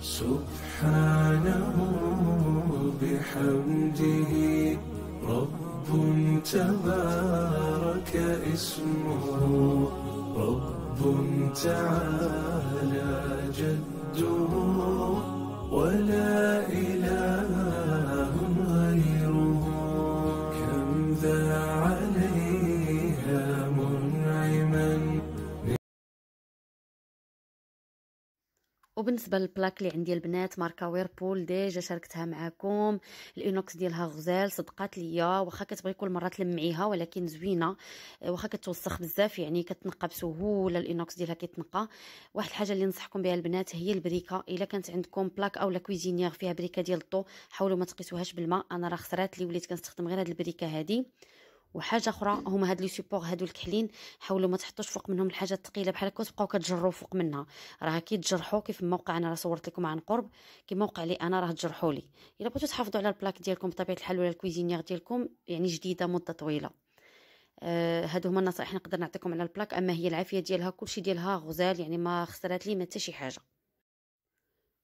سبحانه بحمده رب تبارك اسمه رب تعالى جده ولا إله وبالنسبه للبلاك اللي عندي البنات ماركه ويربول ديجا شاركتها معكم الانوكس ديالها غزال صدقات ليا واخا كتبغي كل مره تلمعيها ولكن زوينه واخا كتوسخ بزاف يعني كتنقى بسهوله الانوكس ديالها كيتنقى واحد الحاجه اللي ننصحكم بها البنات هي البريكه الا كانت عندكم بلاك اولا كويزينيغ فيها بريكه ديال الضو حاولوا ما تقيسوهاش بالماء انا راه خسرات لي وليت كنستخدم غير هاد البريكه هذه وحاجه اخرى هما هاد لي سوبور هادو الكحلين حاولوا ما تحطوش فوق منهم الحاجه الثقيله بحال هكا تبقاو كتجروا فوق منها راه تجرحوا كيف ما وقع انا راه صورت لكم عن قرب كيما وقع لي انا راه تجرحوا لي الا بغيتو تحافظوا على البلاك ديالكم بطبيعه الحال ولا الكويزينيير ديالكم يعني جديده مده طويله آه هادو هما النصائح نقدر نعطيكم على البلاك اما هي العافيه ديالها كلشي ديالها غزال يعني ما خسرات لي ما حتى شي حاجه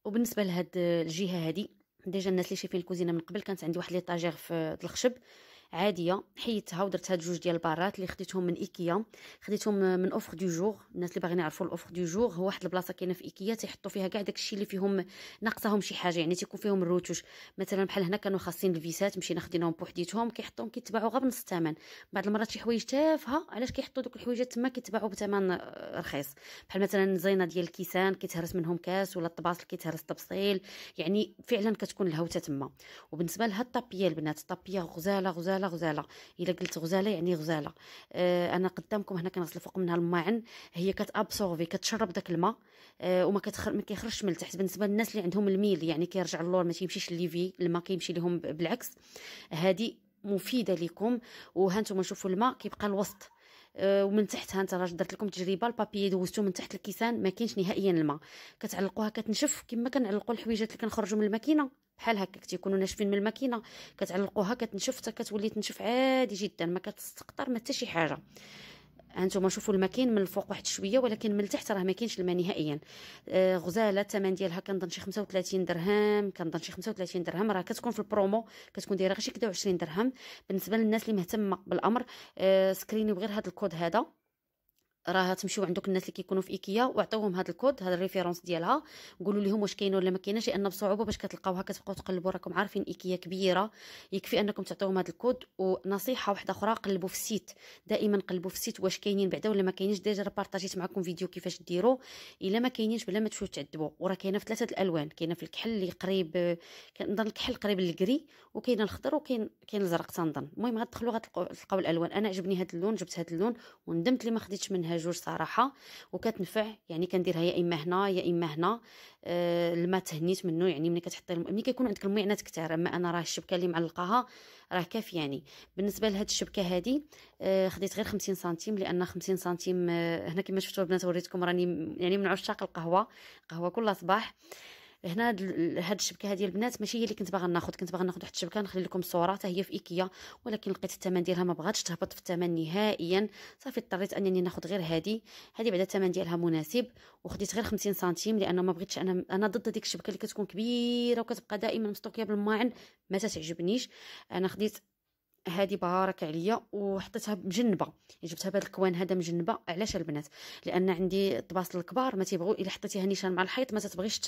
وبالنسبه لهاد الجهه هادي ديجا الناس اللي شايفين الكوزينه من قبل كانت عندي واحد لي طاجير في الخشب عاديه حيدتها ودرت هاد جوج ديال البارات اللي خديتهم من ايكيا خديتهم من اوفر دو جوغ الناس اللي باغيين يعرفوا الاوفر دو جوغ هو واحد البلاصه كاينه في ايكيا تيحطوا فيها كاع داكشي اللي فيهم ناقصاهم شي حاجه يعني تيكون فيهم الروتوش مثلا بحال هنا كانوا خاصين الفيسات مشينا خديناهم بوحديتهم كيحطوهم كيتباعوا غير بنص الثمن بعض المرات شي حوايج تافهه علاش كيحطوا دوك الحوايج تما كيتباعوا بثمن رخيص بحال مثلا زينه ديال الكيسان كيتهرس منهم كاس ولا الطباصل كيتهرس طبسيل يعني فعلا كتكون الهوته تما وبالنسبه لهاد الطابيه البنات الطابيه غزاله غزاله غزاله غزاله الا قلت غزاله يعني غزاله آه انا قدامكم هنا كنغسل فوق منها الماعن هي كتابسورفي كتشرب داك الماء آه وما كتخ... ما كيخرجش من التحت بالنسبه للناس اللي عندهم الميل يعني كيرجع اللور ما تيمشيش ليفي الماء كيمشي لهم بالعكس هذه مفيده لكم وهانتوما شوفوا الماء كيبقى الوسط آه، ومن تحت ها انت راه درت لكم تجربه البابي دوزتو من تحت الكيسان ما كاينش نهائيا الماء كتعلقوها كتنشف كما كنعلقوا الحويجات اللي كنخرجوا من الماكينه بحال هكاك تيكونوا ناشفين من الماكينه كتعلقوها كتنشف حتى كتولي تنشف عادي جدا ما كتستقطر ما حتى شي حاجه هانتوما شوفوا الماكين من الفوق واحد شويه ولكن من التحت راه ما كاينش الماء نهائيا آه غزاله الثمن ديالها كنظن شي 35 درهم كنظن شي 35 درهم راه كتكون في البرومو كتكون دايره غير شي كدا 20 درهم بالنسبه للناس اللي مهتمه بالامر آه سكرينيو غير هذا الكود هذا راه تمشيو عند دوك الناس اللي كيكونوا في ايكيا وعطيوهم هذا الكود هذا الريفيرونس ديالها قولوا لهم واش كاين ولا ما كايناش لان بصعوبه باش كتلقاوها كتبقاو تقلبوا راكم عارفين ايكيا كبيره يكفي انكم تعطيوهم هذا الكود ونصيحه واحده اخرى قلبوا في السيت دائما قلبوا في السيت واش كاينين بعدا ولا ما كاينينش ديجا بارطاجيت معكم فيديو كيفاش ديروا الا ما كاينينش بلا ما تمشيو تعذبوا وراه كاينه في ثلاثه الالوان كاينه في الكحل اللي قريب كنظن الكحل قريب للكري وكاين الخضر وكاين كاين الزرق تنظن المهم غتدخلوا غتلقاو الالوان انا عجبني هذا اللون جبت هذا اللون وندمت اللي ما خديتش منها جوج صراحه وكتنفع يعني كنديرها يا اما هنا يا اما هنا آه الماء تهنيت منه يعني ملي كتحطي ملي كيكون عندك المعينات كثار اما انا راه الشبكه اللي معلقاها راه كافياني بالنسبه لهاد الشبكه هادي آه خديت غير 50 سنتيم لان 50 سنتيم آه هنا كما شفتوا البنات وريتكم راني يعني من عشاق القهوه قهوه كل صباح هنا هاد الشبكه هذه البنات ماشي هي اللي كنت باغا ناخذ كنت باغا ناخذ واحد الشبكه نخلي لكم الصوره حتى هي في ايكيا ولكن لقيت الثمن ديالها ما بغاتش تهبط في الثمن نهائيا صافي اضطريت انني ناخذ غير هذه هذه بعدا الثمن ديالها مناسب وخديت غير 50 سنتيم لانه ما بغيتش انا انا ضد ديك الشبكه اللي كتكون كبيره وكتبقى دائما مستوكيه بالماعن ما تعجبنيش انا خديت هذه بارك عليا وحطيتها مجنبه يعني جبتها بهذا الكوان هذا مجنبه علاش البنات لان عندي الطباس الكبار ما تيبغوا الا حطيتيها نيشان مع الحيط ما تتبغيش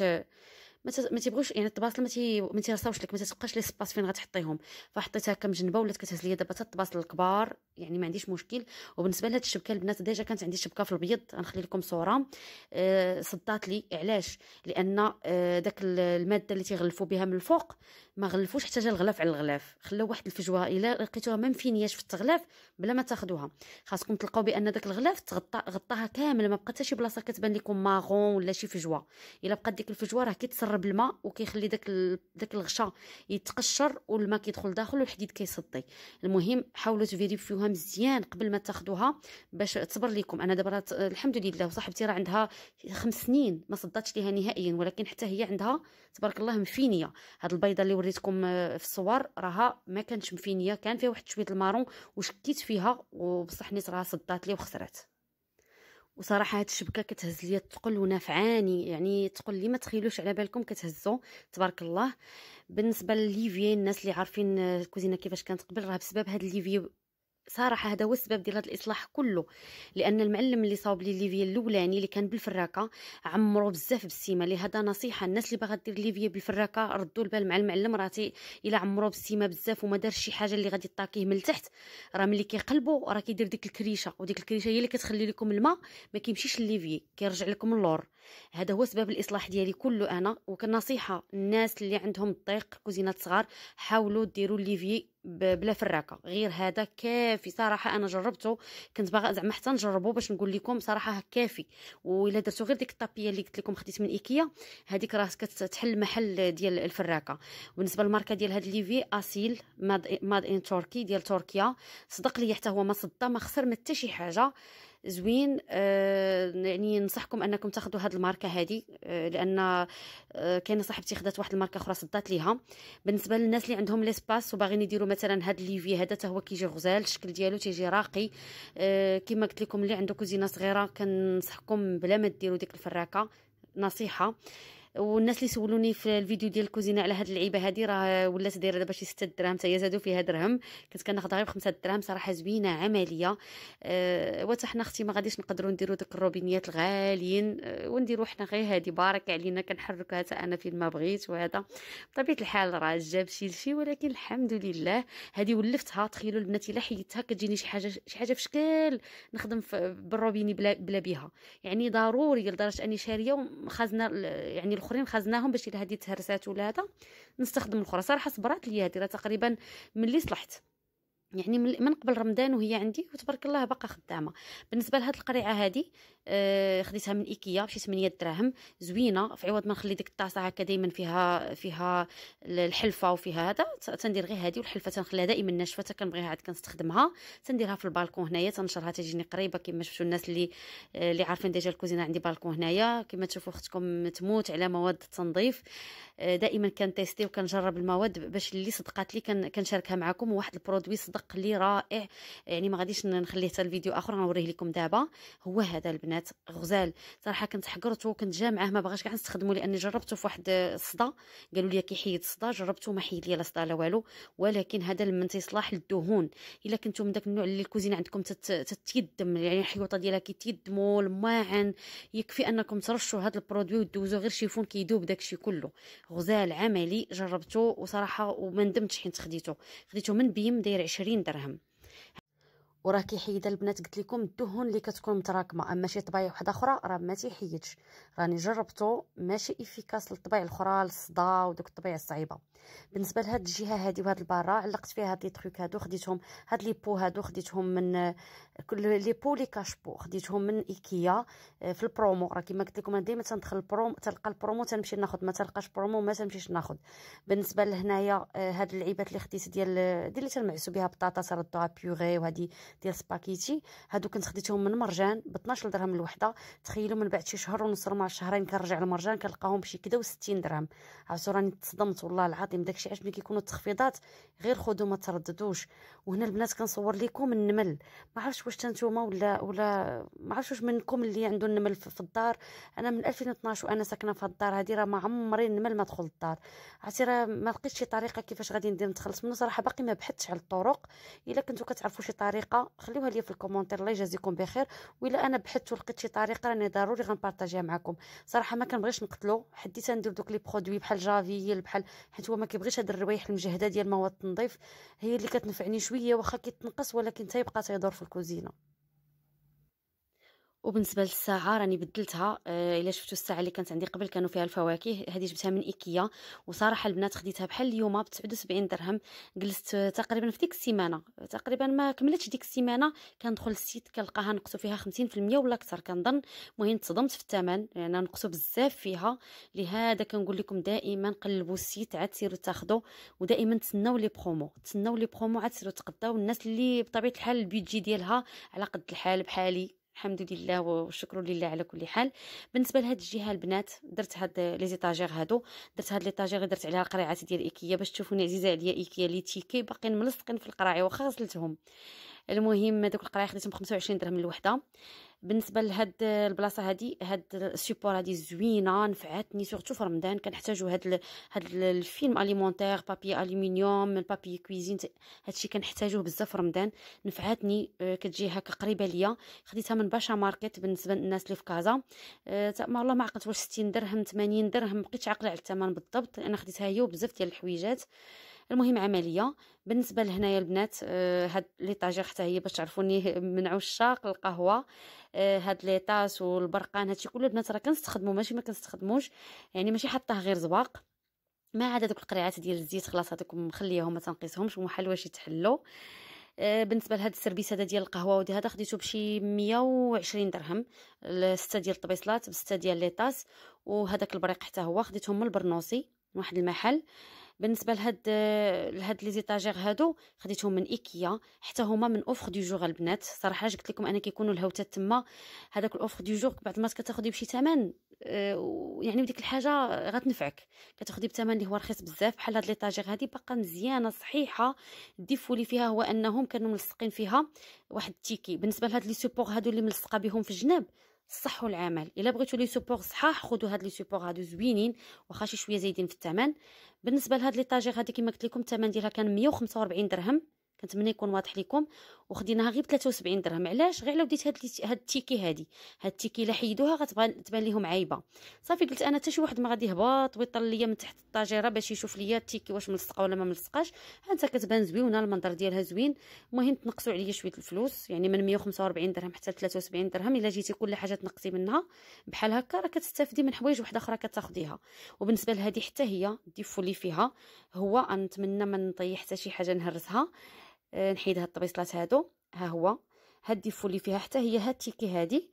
ما تيبغيوش يعني الطباطل ما تي ما تيرصاوش لك ما تتبقاش لي سباس فين غتحطيهم فحطيتها كم جنبه ولات كتهز ليا دابا حتى الطباطل الكبار يعني ما عنديش مشكل وبالنسبه لهاد الشبكه البنات ديجا كانت عندي شبكه في البيض غنخلي لكم صوره آه، صدات لي علاش لان آه، داك الماده اللي تيغلفوا بها من الفوق ما غلفوش حتى جا الغلاف على الغلاف خلاو واحد الفجوه الا لقيتوها ما مفينياش في التغلاف بلا ما تاخذوها خاصكم تلقاو بان داك الغلاف تغطى غطاها كامل ما بقى حتى شي بلاصه كتبان لكم ماغون ولا شي فجوه الا بقات ديك الفجوه راه كيتسرب الماء وكيخلي داك داك الغشاء يتقشر والماء كيدخل داخل والحديد كيصدي المهم حاولوا تفيريفيوها مزيان قبل ما تاخذوها باش تصبر لكم انا دابا الحمد لله صاحبتي راه عندها خمس سنين ما صدتش ليها نهائيا ولكن حتى هي عندها تبارك الله مفينيه هاد البيضه اللي وريتكم آه، في الصور راها ما كانتش مفينيه كان فيها واحد شويه المارون وشكيت فيها وبصح نيت راها صدات لي وخسرات وصراحه هاد الشبكه كتهز ليا الثقل ونافعاني يعني تقول اللي ما تخيلوش على بالكم كتهزو تبارك الله بالنسبه لليفيه الناس اللي عارفين آه، الكوزينه كيفاش كانت قبل راه بسبب هاد الليفيي صراحه هذا هو السبب ديال هذا الاصلاح كله لان المعلم اللي صاوب لي ليفيا الاولاني اللي كان بالفراكه عمرو بزاف بالسيمه لهذا نصيحه الناس اللي باغا دير ليفيا بالفراكه ردوا البال مع المعلم راتي الا عمرو بالسيمه بزاف وما دارش شي حاجه اللي غادي طاكيه من التحت راه ملي كيقلبوا راه كيدير ديك الكريشه وديك الكريشه هي اللي كتخلي لكم الماء ما كيمشيش لليفيا كيرجع لكم اللور هذا هو سبب الاصلاح ديالي كله انا وكنصيحه الناس اللي عندهم الطيق كوزينات صغار حاولوا ديروا ليفيا بلا فراكه غير هذا كافي صراحه انا جربته كنت باغا زعما حتى نجربه باش نقول لكم صراحه كافي والا درتو غير ديك الطابيه اللي قلت لكم خديت من ايكيا هذيك راه كتحل محل ديال الفراكه بالنسبه للماركه ديال هاد ليفي اسيل ماد ماد ان تركي ديال تركيا صدق لي حتى هو ما صدى ما خسر ما حتى شي حاجه زوين آه يعني ننصحكم انكم تاخذوا هذه الماركه هذه آه لان آه كاينه صاحبتي خدات واحد الماركه اخرى صدات ليها بالنسبه للناس اللي عندهم ليسباس وباغيين يديروا مثلا هذا الليفي هذا حتى هو كيجي غزال الشكل ديالو تيجي راقي آه كما قلت لكم اللي عنده كوزينه صغيره كنصحكم بلا ما ديروا ديك الفراكه نصيحه والناس اللي سولوني في الفيديو ديال الكوزينه على هاد اللعيبه هادي راه ولات دايره دابا شي 6 دراهم حتى هي زادو فيها درهم كنت كناخذها غير ب 5 دراهم صراحه زوينه عمليه أه وتا حنا اختي ما غاديش نقدروا نديروا داك الروبينيات الغاليين أه ونديروا حنا غير هادي بارك علينا كنحركها حتى انا فين ما بغيت وهذا بطبيعه الحال راه جاب شي شي ولكن الحمد لله هادي ولفتها تخيلوا البنات الا حيدتها كتجيني شي حاجه شي حاجه في شكل نخدم بالروبيني بلا, بلا يعني ضروري لدرجه اني شاريه وخازنه يعني اخرين خزناهم باش الا هذه تهرسات ولا هذا نستخدم الاخرى صراحه صبرات لي هذه تقريبا ملي صلحت يعني من قبل رمضان وهي عندي وتبارك الله باقا خدامه بالنسبه لهاد القريعه هادي آه خديتها من ايكيا بشي 8 دراهم زوينه في عوض ما نخلي ديك الطاسه هكا دائما فيها فيها الحلفه وفيها هذا تندير غير هادي والحلفه تنخليها دائما ناشفه كنبغيها عاد كنستخدمها تنديرها في البالكون هنايا تنشرها تجيني قريبه كما شفتوا الناس اللي آه، اللي عارفين ديجا الكوزينه عندي بالكون هنايا كما تشوفوا اختكم تموت على مواد التنظيف آه، دائما كنتيستي وكنجرب المواد باش اللي صدقات لي كنشاركها معكم واحد البرودوي صدق مطلق لي رائع يعني ما غاديش نخليه حتى الفيديو اخر غنوريه لكم دابا هو هذا البنات غزال صراحه كنت حقرته وكنت جامعه ما باغاش كاع نستخدمه لاني جربته في واحد الصدى قالوا لي كيحيد الصدى جربته ما حيد لي لا صدى لا والو ولكن هذا المن تيصلاح للدهون الا كنتو من داك النوع اللي الكوزينه عندكم تتيدم يعني الحيوطه ديالها كيتيدموا الماعن يكفي انكم ترشوا هذا البرودوي ودوزو غير شيفون كيدوب داكشي كله غزال عملي جربته وصراحه وما ندمتش حين خديته خديته من بيم داير 20 Linterham. وراه كيحيد البنات قلت لكم الدهون اللي كتكون متراكمه اما شي طبايه وحده اخرى راه ما تيحيدش راني جربته ماشي افيكاس للطبايع الاخرى للصدا ودوك الطبايع الصعيبه بالنسبه لهاد الجهه هادي وهاد البارا علقت فيها هاد لي تروك هادو خديتهم هاد لي بو هادو خديتهم من كل لي بو لي كاش بو خديتهم من ايكيا آه، في البرومو راه كما قلت لكم انا ديما تندخل البروم تلقى البرومو تنمشي ناخذ ما تلقاش برومو ما تنمشيش ناخذ بالنسبه لهنايا آه، هاد اللعيبات اللي خديت ديال ديال اللي تنمعسو بها بطاطا ردوها بيوغي وهادي ديال سباكيتي هادو كنت خديتهم من مرجان ب 12 درهم الوحده تخيلوا من بعد شي شهر ونص مع شهرين كنرجع لمرجان كنلقاهم بشي كدا و60 درهم عرفتوا راني تصدمت والله العظيم داكشي علاش ملي كيكونوا التخفيضات غير خذوا ما ترددوش وهنا البنات كنصور لكم النمل ما عرفتش واش نتوما ولا ولا ما عرفتش واش منكم اللي عنده النمل في الدار انا من 2012 وانا ساكنه في الدار هذه راه ما عمري النمل ما دخل الدار عرفتي راه ما لقيتش شي طريقه كيفاش غادي ندير نتخلص منه صراحه باقي ما بحثتش على الطرق الا كنتو كتعرفوا شي طريقه الطريقه خليوها لي في الكومونتير الله يجازيكم بخير والا انا بحثت ولقيت شي طريقه راني ضروري غنبارطاجيها معكم صراحه ما كنبغيش نقتلو حديت ندير دوك لي برودوي بحال جافيل بحال حيت هو ما كيبغيش هاد الروايح المجهده ديال مواد التنظيف هي اللي كتنفعني شويه واخا كيتنقص ولكن تيبقى تيدور في الكوزينه وبالنسبه للساعه راني بدلتها آه، الا شفتوا الساعه اللي كانت عندي قبل كانوا فيها الفواكه هذه جبتها من ايكيا وصراحه البنات خديتها بحال اليوم ب 79 درهم جلست آه، تقريبا في ديك السيمانه تقريبا ما كملتش ديك السيمانه كندخل السيت كنلقاها نقصوا فيها 50% ولا اكثر كنظن المهم تصدمت في الثمن يعني نقصوا بزاف فيها لهذا كنقول لكم دائما قلبوا السيت عاد سيروا تاخذوا ودائما تسناو لي برومو تسناو لي برومو عاد سيروا تقداو الناس اللي بطبيعه الحال البيدجي ديالها على قد الحال بحالي الحمد لله والشكر لله على كل حال بالنسبه لهاد الجهه البنات درت هاد لي زيطاجير هادو درت هاد لي طاجير درت عليها قريعات ديال ايكيا باش تشوفوني عزيزه عليا ايكيا لي تيكي باقيين ملصقين في القراعي واخا غسلتهم المهم دوك القراعي خديتهم 25 درهم الوحده بالنسبه لهاد البلاصه هادي هاد السيبور هادي زوينه نفعتني سورتو في رمضان كنحتاجو هاد ال... هاد الفيلم اليمونتير بابي الومنيوم بابي كويزين هادشي كنحتاجوه بزاف في رمضان نفعتني آه، كتجي هكا قريبه ليا خديتها من باشا ماركت بالنسبه للناس اللي في كازا أه ما والله ما عقلت واش 60 درهم 80 درهم بقيت عاقله على الثمن بالضبط انا خديتها هي وبزاف ديال الحويجات المهم عمليه بالنسبه لهنايا البنات آه، هاد لي طاجير حتى هي باش تعرفوني من عشاق القهوه آه، هاد ليطاس والبرقان هادشي كله البنات راه كنستخدمو ماشي ما كنستخدموش يعني ماشي حطاه غير زواق ما عدا دوك القريعات ديال الزيت خلاص هادوك مخليهم ما تنقيسهمش ومحال واش يتحلوا آه، بالنسبه لهاد السربيس هذا ديال القهوه ودي هذا خديته بشي 120 درهم سته ديال الطبيصلات بسته ديال ليطاس وهذاك البريق حتى هو خديتهم من البرنوسي واحد المحل بالنسبه لهاد لهاد لي زيتاجير هادو خديتهم من ايكيا حتى هما من اوفر دي جوغ البنات صراحه قلت لكم انا كيكونوا الهوتات تما هذاك الاوفر دي جوغ بعد ما كتاخدي بشي ثمن آه، يعني بديك الحاجه غتنفعك كتاخدي بثمن اللي هو رخيص بزاف بحال هاد طاجير هادي باقا مزيانه صحيحه الديفو اللي فيها هو انهم كانوا ملصقين فيها واحد التيكي بالنسبه لهاد لي سوبور هادو اللي ملصقه بهم في الجناب الصح والعمل الا بغيتو لي سوبور صحاح خذوا هاد لي سوبور هادو زوينين واخا شي شويه زايدين في الثمن بالنسبه لهاد لي طاجير هادي كما قلت لكم الثمن ديالها كان 145 درهم كنتمنى يكون واضح لكم وخديناها غير ب 73 درهم علاش غير على وديت هاد هاد التيكي هادي هاد التيكي الا حيدوها غتبان تبان ليهم عايبه صافي قلت انا حتى شي واحد ما غادي يهبط ويطل ليا من تحت الطاجيره باش يشوف ليا التيكي واش ملصقه ولا ما ملصقاش انت كتبان زويونه المنظر ديالها زوين المهم تنقصوا عليا شويه الفلوس يعني من 145 درهم حتى 73 درهم الا جيتي كل حاجه تنقصي منها بحال هكا راه كتستافدي من حوايج وحده اخرى كتاخديها وبالنسبه لهذه حتى هي الديفو اللي فيها هو نتمنى ما نطيح حتى شي حاجه نهرسها آه، نحيد هاد الطبيصلات هادو ها هو هاد الديفو اللي فيها حتى هي هاد التيكي هادي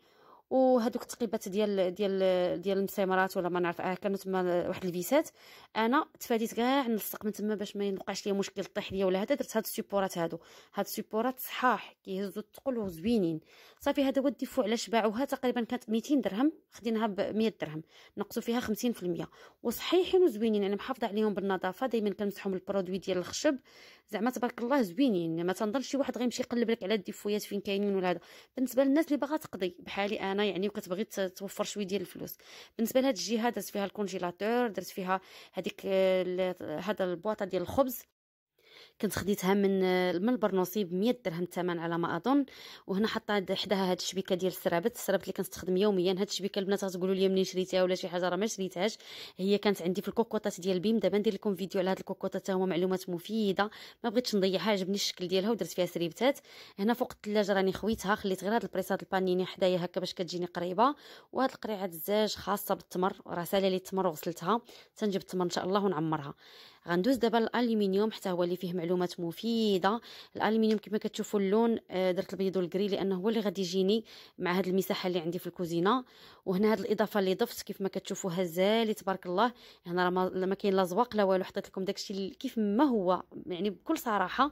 وهذوك التقيبات ديال ديال ديال المسامرات ولا ما نعرف اه كانوا تما واحد الفيسات انا تفاديت كاع نلصق من تما باش ما يوقعش ليا مشكل طيح ليا ولا هذا درت هاد السيبورات هادو هاد السيبورات صحاح كيهزوا الثقل وزوينين صافي هذا هو الديفو علاش باعوها تقريبا كانت 200 درهم خديناها ب 100 درهم نقصوا فيها 50% وصحيحين وزوينين انا يعني محافظه عليهم بالنظافه دائما كنمسحهم البرودوي ديال الخشب زعما تبارك الله زوينين ما تنظنش شي واحد غيمشي يقلب لك على الديفويات فين كاينين ولا هذا بالنسبه للناس اللي باغا تقضي بحالي انا سنه يعني وكتبغي توفر شويه ديال الفلوس بالنسبه لهاد الجهه درت فيها الكونجيلاتور درت فيها هذيك هذا البواطه ديال الخبز كنت خديتها من من البرنوصي ب 100 درهم الثمن على ما اظن وهنا حطت حداها هاد الشبيكه ديال السرابت السرابت اللي كنستخدم يوميا هاد الشبيكه البنات غتقولوا لي منين شريتيها ولا شي حاجه راه ما شريتهاش هي كانت عندي في الكوكوطات ديال بيم دابا ندير لكم فيديو على هاد الكوكوطات هما معلومات مفيده ما بغيتش نضيعها عجبني الشكل ديالها ودرت فيها سريبتات هنا فوق الثلاجه راني خويتها خليت غير هاد البريسات البانيني حدايا هكا باش كتجيني قريبه وهاد القريعه الزاج خاصه بالتمر راه ساله لي التمر وغسلتها تنجيب التمر ان شاء الله ونعمرها غندوز دابا للالومنيوم حتى هو اللي فيه معلومات مفيده الالومنيوم كما كتشوفوا اللون آه، درت البيض والكري لانه هو اللي غادي يجيني مع هذه المساحه اللي عندي في الكوزينه وهنا هذه الاضافه اللي ضفت كيف ما كتشوفوا هزالي تبارك الله هنا راه ما كاين لا زواق لا والو حطيت لكم داكشي كيف ما هو يعني بكل صراحه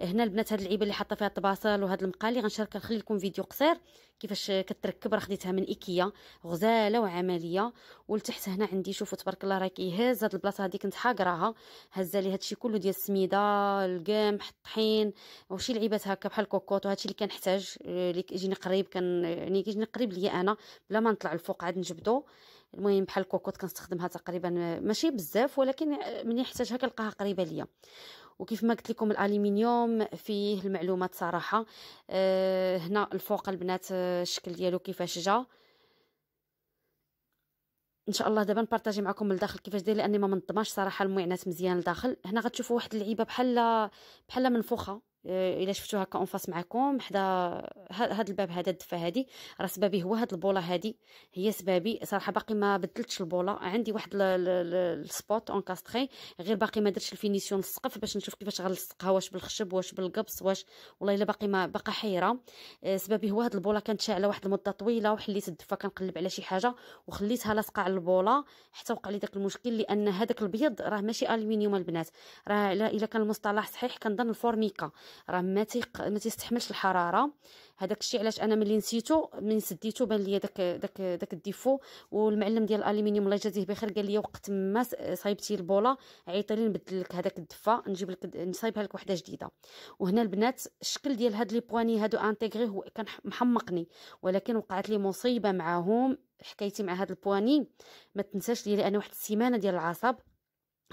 آه، هنا البنات هذه اللعيبه اللي حاطه فيها الطباسل وهذا المقالي غنشارك نخلي لكم فيديو قصير كيفاش كتركب راه خديتها من ايكيا غزاله وعمليه ولتحت هنا عندي شوفوا تبارك الله راه كيهز هاد البلاصه هذه كنت حاقراها هزه لي هادشي كله ديال السميده القمح الطحين وشي لعيبات هكا بحال الكوكوط وهادشي اللي كنحتاج اللي آه، كيجيني قريب كان يعني كيجيني قريب ليا انا بلا ما نطلع الفوق عاد نجبدو المهم بحال الكوكوط كنستخدمها تقريبا آه، ماشي بزاف ولكن آه، ملي نحتاجها كنلقاها قريبه ليا وكيف ما قلت لكم الالومنيوم فيه المعلومات صراحه أه هنا الفوق البنات الشكل ديالو كيفاش جا ان شاء الله دابا نبارطاجي معكم من الداخل كيفاش داير لاني ما منظماش صراحه المعنات مزيان لداخل هنا غتشوفوا واحد اللعيبه بحال بحال منفوخه آه، الا شفتو هكا اون فاس معكم حدا هاد الباب هذا الدفه هادي راه سبابي هو هاد البوله هادي هي سبابي صراحه باقي ما بدلتش البوله عندي واحد السبوت كاستري غير باقي ما درتش الفينيسيون السقف باش نشوف كيفاش غنلصقها واش بالخشب واش بالقبص واش والله الا باقي ما باقا حيره آه، سبابي هو هاد البوله كانت شاعله واحد المده طويله وحليت الدفه كنقلب على شي حاجه وخليتها لاصقه على البوله حتى وقع لي داك المشكل لان هذاك البيض راه ماشي الومنيوم البنات راه الا كان المصطلح صحيح كنظن الفورميكا راه ما تيق... ما تيستحملش الحراره هذاك الشيء علاش انا ملي نسيتو من سديتو بان ليا داك داك داك الديفو والمعلم ديال الالومنيوم الله يجازيه بخير قال لي وقت ما صايبتي البوله عيطي لي نبدل لك هذاك الدفه نجيب لك نصايبها لك وحده جديده وهنا البنات الشكل ديال هاد لي بواني هادو انتيغري هو كان محمقني ولكن وقعت لي مصيبه معاهم حكايتي مع هاد البواني ما تنساش لي لان واحد السيمانه ديال العصب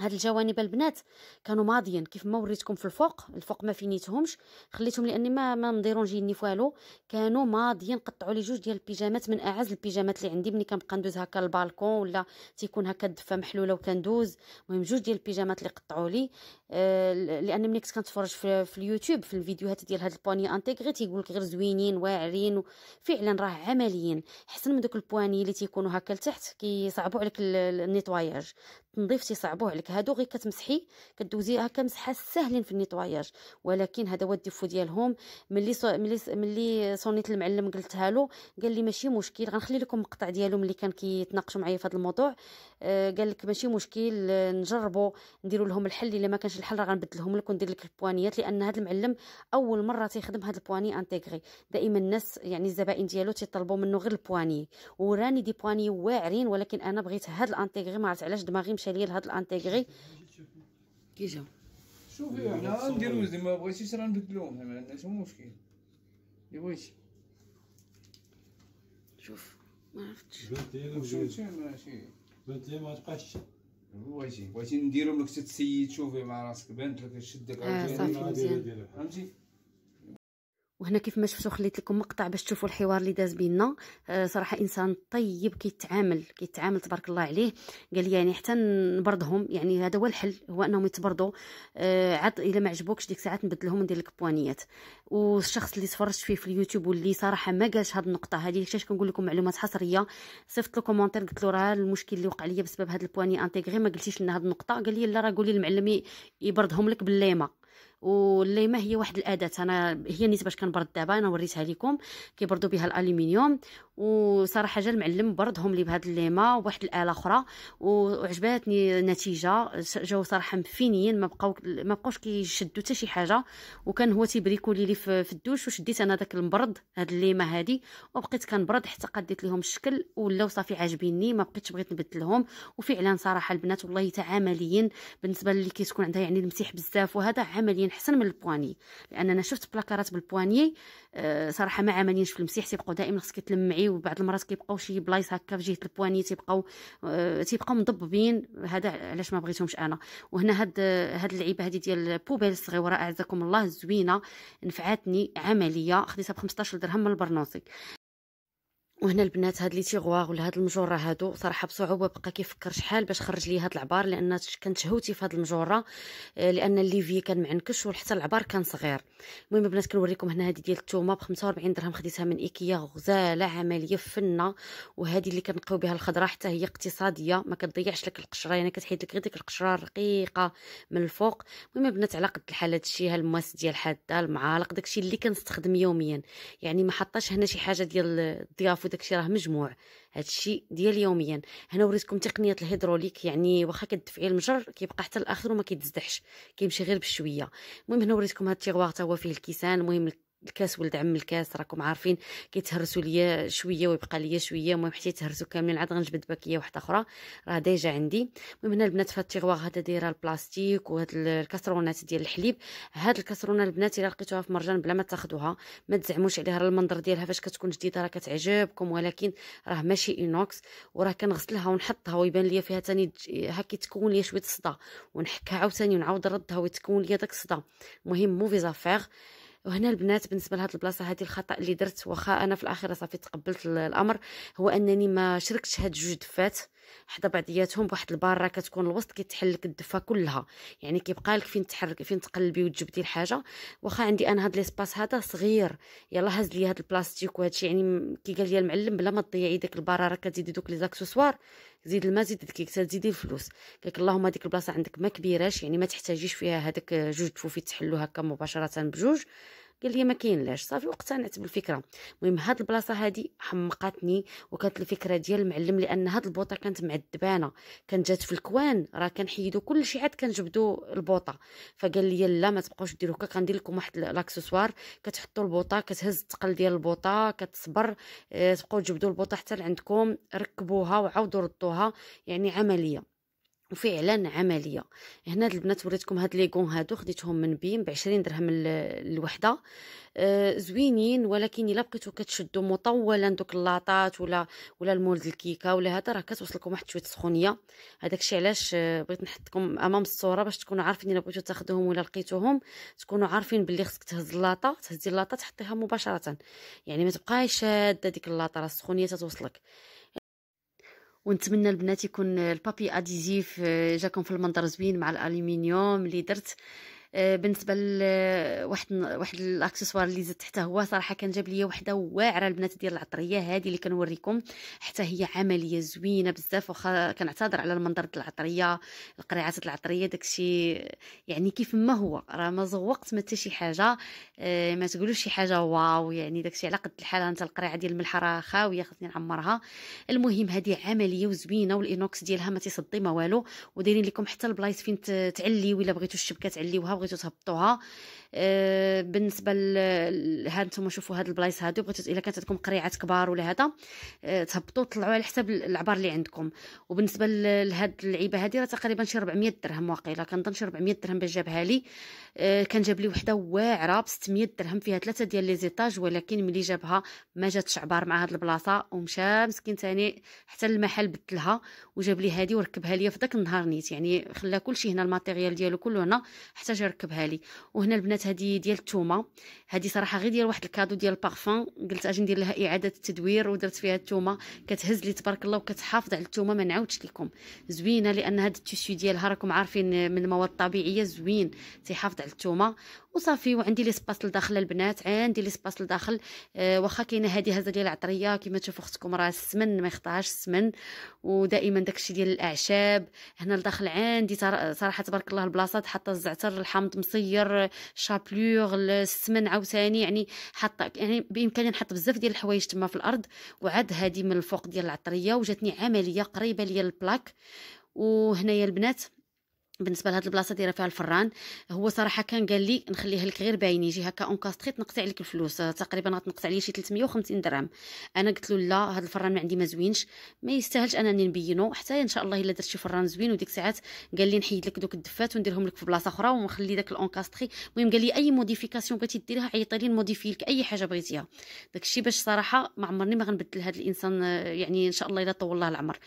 هاد الجوانب البنات كانوا ماضيين كيف ما وريتكم في الفوق الفوق ما فينيتهمش خليتهم لاني ما ما جيني فوالو كانوا ماضيين قطعوا لي جوج ديال البيجامات من اعز البيجامات اللي عندي ملي كنبقى ندوز هكا البالكون ولا تيكون هكا الدفه محلوله وكندوز المهم جوج ديال البيجامات اللي قطعوا لي آه لان ملي كنت كنتفرج في, في اليوتيوب في الفيديوهات ديال هاد البواني انتيغري تيقول لك غير زوينين واعرين وفعلا راه عمليين احسن من دوك البواني اللي تيكونوا هكا لتحت كيصعبوا عليك النيطواياج تنظيف تيصعبوه عليك هادو غير كتمسحي كدوزي هكا مسحه ساهلين في النيتواياج ولكن هذا هو الديفو ديالهم ملي سو ملي ملي صونيت المعلم قلتها له قال لي ماشي مشكل غنخلي لكم مقطع ديالو ملي كان كيتناقشوا معايا في هذا الموضوع آه قال لك ماشي مشكل نجربوا نديروا لهم الحل الا ما كانش الحل راه غنبدلهم لك وندير لك البوانيات لان هذا المعلم اول مره تيخدم هذا البواني انتيغري دائما الناس يعني الزبائن ديالو تيطلبوا منه غير البواني وراني دي بواني واعرين ولكن انا بغيت هذا الانتيغري ما عرفت علاش دماغي مشى شاليه لهاد الانتيغري كي جا شوفي حنا نديرو زعما بغيتي بغيتيش راه نبدلوهم ما عندناش مشكل اللي بغيتي شوف ما عرفتش بنتي ماشي بنتي ما تبقاش بغيتي بغيتي نديرهم لك تتسيد شوفي مع راسك بانت لك شدك آه، عاوتاني فهمتي وهنا كيف ما شفتوا خليت لكم مقطع باش تشوفوا الحوار اللي داز بينا آه صراحه انسان طيب كيتعامل كيتعامل تبارك الله عليه قال لي يعني حتى نبردهم يعني هذا هو الحل هو انهم يتبردوا آه عاد الا ما عجبوكش ديك الساعات نبدلهم وندير لك بوانيات والشخص اللي تفرجت فيه في اليوتيوب واللي صراحه ما قالش هاد النقطه هذه كيفاش كنقول لكم معلومات حصريه صيفط له كومونتير قلت له راه المشكل اللي وقع لي بسبب هاد البواني انتيغري ما قلتيش لنا هاد النقطه قال لي لا راه قولي المعلم يبردهم لك بالليمه والليمه هي واحد الاداه انا هي نيت باش كنبرد دابا انا وريتها لكم كيبردوا بها الالومنيوم وصراحه جا المعلم بردهم لي بهاد الليمه وواحد الاله اخرى وعجباتني النتيجه جاو صراحه مفينين ما بقاو ما بقاوش كيشدوا حتى شي حاجه وكان هو تيبريكولي لي في الدوش وشديت انا داك المبرد هاد الليمه هادي وبقيت كنبرد حتى قديت لهم الشكل ولاو صافي عاجبيني ما بقيتش بغيت نبدلهم وفعلا صراحه البنات والله تعامليين عمليين بالنسبه اللي كتكون عندها يعني المسيح بزاف وهذا عمليا عاملين حسن من البواني لان انا شفت بلاكارات بالبواني آه، صراحه ما عاملينش في المسيح تيبقاو دائما خصك تلمعي وبعض المرات كيبقاو شي بلايص هكا في جهه البواني تيبقاو آه، تيبقاو مضببين هذا علاش ما بغيتهمش انا وهنا هاد هاد اللعيبه هادي ديال بوبيل الصغيره اعزكم الله زوينه نفعتني عمليه خديتها ب 15 درهم من البرنوصي وهنا البنات هاد لي تيغواغ ولا هاد المجوره هادو صراحه بصعوبه بقى كيفكر شحال باش خرج لي هاد العبار لان كانت شهوتي في هاد المجوره آه، لان الليفي كان معنكش وحتى العبار كان صغير المهم البنات كنوريكم هنا هادي ديال الثومه ب 45 درهم خديتها من ايكيا غزاله عمليه فنه وهادي اللي كنقيو بها الخضره حتى هي اقتصاديه ما كتضيعش لك القشره يعني كتحيد لك غير ديك القشره الرقيقه من الفوق المهم البنات على قد الحال هادشي ها الماس ديال حاده المعالق داكشي اللي كنستخدم يوميا يعني ما حطاش هنا شي حاجه ديال الضيافه داكشي راه مجموع هادشي ديال يوميا هنا وريتكم تقنيه الهيدروليك يعني واخا كدفعي المجر كيبقى حتى الاخر وما كيتزدحش كيمشي غير بشويه المهم هنا وريتكم هاد التيغوار تا هو فيه الكيسان المهم الكاس ولد عم الكاس راكم عارفين كيتهرسوا ليا شويه ويبقى ليا شويه المهم حتى يتهرسوا كاملين عاد غنجبد باكيه واحده اخرى راه ديجا عندي المهم هنا البنات في هاد التيغواغ هذا دايره البلاستيك وهاد الكاسرونات ديال الحليب هاد الكاسرونه البنات الا لقيتوها في مرجان بلا ما تاخذوها ما تزعموش عليها راه المنظر ديالها فاش كتكون جديده راه كتعجبكم ولكن راه ماشي اينوكس وراه كنغسلها ونحطها ويبان ليا فيها ثاني هاك يتكون ليا شويه الصدى ونحكها عاوتاني ونعاود نردها ويتكون ليا داك الصدى المهم موفي زافير وهنا البنات بالنسبه لهاد البلاصه هذه الخطا اللي درت واخا انا في الاخير صافي تقبلت الامر هو انني ما شركتش هاد جوج دفات حدا بعضياتهم بواحد الباره كتكون الوسط كيتحل لك الدفه كلها يعني كيبقى لك فين تحرك فين تقلبي وتجبدي الحاجه واخا عندي انا هاد ليسباس هذا صغير يلا هز لي هاد البلاستيك وهادشي يعني كي قال لي المعلم بلا ما تضيعي داك الباره راه كتزيدي دوك لي زاكسسوار زيد الماء زيد الكيك تزيدي الفلوس قالك اللهم ديك البلاصه عندك ما كبيراش يعني ما تحتاجيش فيها هذاك جوج دفوف تحلو هكا مباشره بجوج قال لي ما كاين لاش صافي واقتنعت بالفكره المهم هاد البلاصه هادي حمقاتني وكانت الفكره ديال المعلم لان هاد البوطه كانت معذبانه كانت جات في الكوان راه كنحيدو كل شيء عاد كنجبدو البوطه فقال لي لا ما تبقاوش ديروا هكا كندير لكم واحد الاكسسوار كتحطوا البوطه كتهز الثقل ديال البوطه كتصبر آه، تبقاو تجبدوا البوطه حتى لعندكم ركبوها وعاودوا ردوها يعني عمليه وفعلا عمليه هنا البنات وريتكم هاد لي غون هادو خديتهم من بيم ب 20 درهم الوحده آه زوينين ولكن الا بقيتو كتشدو مطولا دوك اللاطات ولا ولا المولد الكيكه ولا هذا راه كتوصلكم واحد شويه سخونيه هذاك الشيء علاش آه، بغيت نحطكم امام الصوره باش تكونوا عارفين الا بغيتو تاخذوهم ولا لقيتوهم تكونوا عارفين باللي خصك تهز اللاطه تهزي اللاطه تحطيها مباشره يعني ما تبقايش شاده ديك اللاطه راه السخونيه تتوصلك ونتمنى البنات يكون البابي اديزيف آه، جاكم في المنظر زوين مع الالومنيوم اللي درت آه، بالنسبه لواحد واحد الاكسسوار اللي زدت حتى هو صراحه كان جاب لي وحده واعره البنات ديال العطريه هذه اللي كنوريكم حتى هي عمليه زوينه بزاف واخا كنعتذر على المنظر ديال العطريه القريعات ديال العطريه داكشي يعني كيف ما هو راه ما زوقت ما حتى شي حاجه آه، ما تقولوش شي حاجه واو يعني داكشي على قد الحال انت القريعه ديال الملح راه خاويه خاصني نعمرها المهم هذه عمليه وزوينه والانوكس ديالها ما تيصدي ما والو ودايرين لكم حتى البلايص فين تعلي ولا بغيتو الشبكه تعليوها بغيتو تهبطوها آه، بالنسبه لها نتوما شوفوا هاد البلايص هادو بغيتو الا كانت عندكم قريعات كبار ولا هذا آه، تهبطوا طلعوا على حساب العبار اللي عندكم وبالنسبه لهاد اللعيبه هادي راه تقريبا شي 400 درهم واقيلا كنظن شي 400 درهم باش جابها لي آه، كان جاب لي وحده واعره ب 600 درهم فيها ثلاثه ديال لي زيطاج ولكن ملي جابها ما جاتش عبار مع هاد البلاصه ومشى مسكين ثاني حتى المحل بدلها وجاب لي هادي وركبها ليا في داك النهار نيت يعني خلى كلشي هنا الماتيريال ديالو كله هنا حتى جا ركبها لي وهنا البنات هذه ديال الثومه هذه صراحه غير ديال واحد الكادو ديال البارفان قلت اجي ندير لها اعاده تدوير ودرت فيها الثومه كتهز لي تبارك الله وكتحافظ على الثومه ما نعاودش لكم زوينه لان هذا التيسيو ديالها راكم عارفين من المواد الطبيعيه زوين تيحافظ على الثومه وصافي وعندي لي سباس لداخل البنات عندي لي سباس لداخل آه واخا كاينه هذه هزه ديال العطريه كما تشوفوا اختكم راه السمن ما يخطاش السمن ودائما داكشي ديال الاعشاب هنا لداخل عندي صراحه تبارك الله البلاصات حاطه الزعتر الحامض مصير شابلوغ السمن عاوتاني يعني حاطه يعني بامكاني نحط بزاف ديال الحوايج تما في الارض وعاد هذه من الفوق ديال العطريه وجاتني عمليه قريبه ليا البلاك وهنايا البنات بالنسبه لهاد البلاصه دايره فيها الفران هو صراحه كان قال لي نخليها لك غير باين يجي هكا كاستريت تنقص لك الفلوس آه، تقريبا غتنقطع لي شي 350 درهم انا قلت له لا هاد الفران ما عندي ما زوينش ما يستاهلش انني نبينو حتى ان شاء الله الا درت شي فران زوين وديك الساعات قال لي نحيد لك دوك الدفات ونديرهم لك في بلاصه اخرى ونخلي داك كاستري المهم قال لي اي موديفيكاسيون بغيتي ديرها عيطي لي نموديفي لك اي حاجه بغيتيها داكشي باش صراحه ما عمرني ما غنبدل هاد الانسان آه، يعني ان شاء الله الا طول الله العمر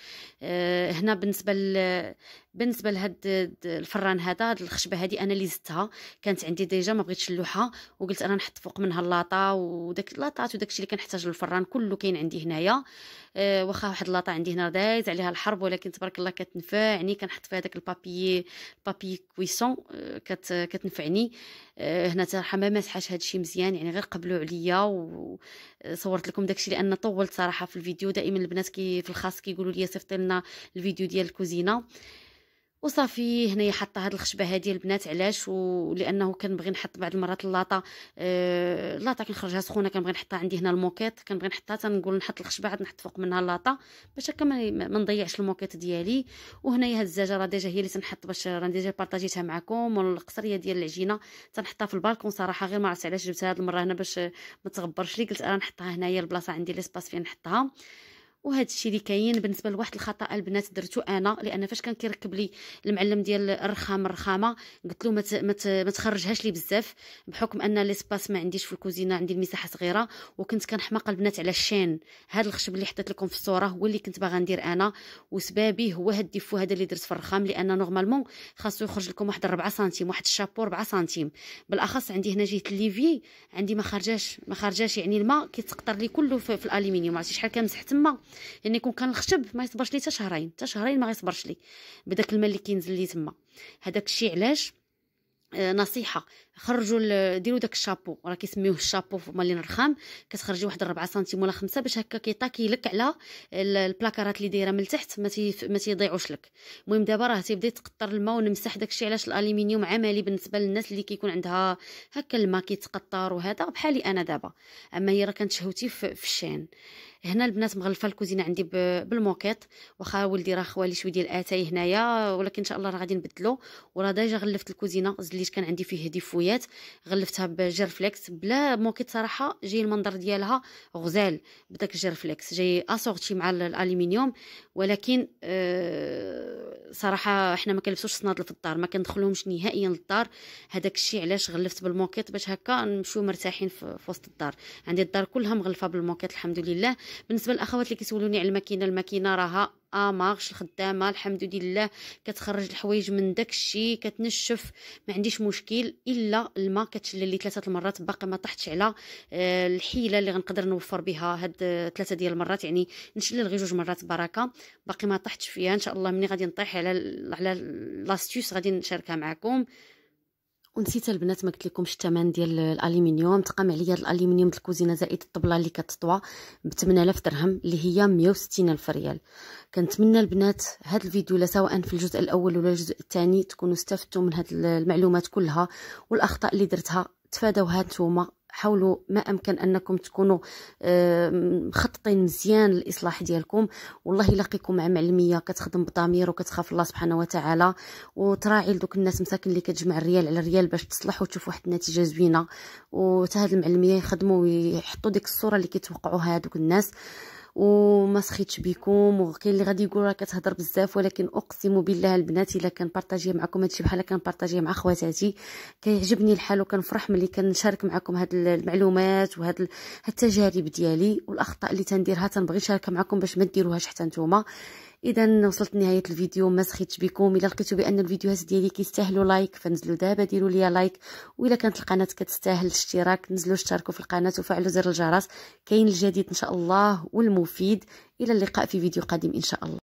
أه هنا بالنسبه ل... بالنسبه لهاد الفران هذا هاد الخشبه هذه انا اللي زدتها كانت عندي ديجا ما بغيتش اللوحه وقلت انا نحط فوق منها اللاطه وداك اللاطات وداك الشيء اللي كنحتاج للفران كله كاين عندي هنايا آه، واخا واحد اللاطه عندي هنا دايز عليها الحرب ولكن تبارك الله كتنفعني كنحط فيها داك البابي البابي كويسون آه، كت كتنفعني آه، هنا صراحه ما مسحاش هادشي مزيان يعني غير قبلوا عليا وصورت لكم داكشي لان طولت صراحه في الفيديو دائما البنات كي في الخاص كيقولوا لي صيفطي لنا الفيديو ديال الكوزينه وصافي هنايا حاطه هاد الخشبه هادي البنات علاش ولانه كنبغي نحط بعض المرات اللاطه آه اللاطه كنخرجها سخونه كنبغي نحطها عندي هنا الموكيت كنبغي نحطها تنقول نحط الخشبه عاد نحط فوق منها اللاطه باش هكا ما نضيعش الموكيت ديالي وهنايا هاد الزجاجه راه ديجا هي اللي تنحط باش راني ديجا بارطاجيتها معكم والقصريه ديال العجينه تنحطها في البالكون صراحه غير ما عرفت علاش جبتها هاد المره هنا باش ما تغبرش لي قلت انا نحطها هنايا البلاصه عندي ليسباس فين نحطها وهذا الشيء اللي كاين بالنسبه لواحد الخطا البنات درتو انا لان فاش كان كيركب لي المعلم ديال الرخام الرخامه قلت له ما تخرجهاش لي بزاف بحكم ان ليسباس ما عنديش في الكوزينه عندي المساحه صغيره وكنت كنحماق البنات على الشين هذا الخشب اللي حطيت لكم في الصوره هو اللي كنت باغا ندير انا وسبابي هو هاد الديفو هذا اللي درت في الرخام لان نورمالمون خاصو يخرج لكم واحد 4 سنتيم واحد الشابور 4 سنتيم بالاخص عندي هنا جهه الليفي عندي ما خرجاش ما خرجاش يعني الماء كيتقطر لي كله في, في الالومنيوم عرفتي شحال كان مسح تما يعني كون الخشب ما يصبرش لي حتى شهرين حتى شهرين ما غيصبرش لي بداك الماء اللي كينزل لي تما هذاك الشيء علاش آه، نصيحه خرجوا ديروا داك الشابو راه كيسميوه الشابو في مالين الرخام كتخرجي واحد 4 سنتيم ولا 5 باش هكا كيطاكي لك على البلاكارات اللي دايره من تحت ما ما تيضيعوش لك المهم دابا راه تيبدا يتقطر الماء ونمسح داكشي علاش الالومنيوم عملي بالنسبه للناس اللي كيكون عندها هكا الماء كيتقطر وهذا بحالي انا دابا اما هي راه كانت شهوتي في الشان هنا البنات مغلفه الكوزينه عندي بالموكيط واخا ولدي راه خوالي شويه ديال اتاي هنايا ولكن ان شاء الله راه غادي نبدلو وراه ديجا غلفت الكوزينه زليت كان عندي فيه ديفويات غلفتها بجيرفليكس بلا موكيط صراحه جاي المنظر ديالها غزال بداك الجيرفليكس جاي اسورتي مع الالومنيوم ولكن أه صراحه حنا ما كنلبسوش صنادل في الدار ما كندخلوهمش نهائيا للدار هذاك الشيء علاش غلفت بالموكيط باش هكا نمشيو مرتاحين في وسط الدار عندي الدار كلها مغلفه بالموكيط الحمد لله بالنسبه للاخوات اللي كيسولوني على الماكينه الماكينه راها مارش الخدامه الحمد لله كتخرج الحوايج من داك الشيء كتنشف ما عنديش مشكل الا الماء كتشلل لي ثلاثه المرات باقي ما طحتش على الحيله اللي غنقدر نوفر بها هاد ثلاثه ديال المرات يعني نشلل غير جوج مرات بركه باقي ما طحتش فيها ان شاء الله مني غادي نطيح على على لاستيوس غادي نشاركها معكم ونسيت البنات ما قلت لكمش الثمن ديال الالومنيوم تقام عليا الالومنيوم ديال الكوزينه زائد الطبله اللي كتطوى ب 8000 درهم اللي هي 160 الف ريال كنتمنى البنات هذا الفيديو لا سواء في الجزء الاول ولا الجزء الثاني تكونوا استفدتوا من هذه المعلومات كلها والاخطاء اللي درتها تفادوها نتوما حاولوا ما امكن انكم تكونوا مخططين مزيان الاصلاح ديالكم والله يلاقيكم مع معلميه كتخدم بضمير وكتخاف الله سبحانه وتعالى وتراعي لدوك الناس مساكن اللي كتجمع الريال على الريال باش تصلح وتشوف واحد النتيجه زوينه وتهاد المعلميه يخدموا ويحطوا ديك الصوره اللي كيتوقعوها هادوك الناس وما سخيتش بكم وكاين اللي غادي يقول راه كتهضر بزاف ولكن اقسم بالله البنات الا بارطاجي معكم هادشي بحال بارطاجي مع خواتاتي كيعجبني الحال وكنفرح ملي كنشارك معكم هاد المعلومات وهاد التجارب ديالي والاخطاء اللي تنديرها تنبغي نشاركها معكم باش ما ديروهاش حتى نتوما اذا وصلت لنهايه الفيديو ما سخيتش بكم الا لقيتوا بان الفيديوهات ديالي كيستاهلوا لايك فنزلوا دابا ديروا لي لايك والا كانت القناه كتستاهل الاشتراك نزلوا اشتركوا في القناه وفعلوا زر الجرس كاين الجديد ان شاء الله والمفيد الى اللقاء في فيديو قادم ان شاء الله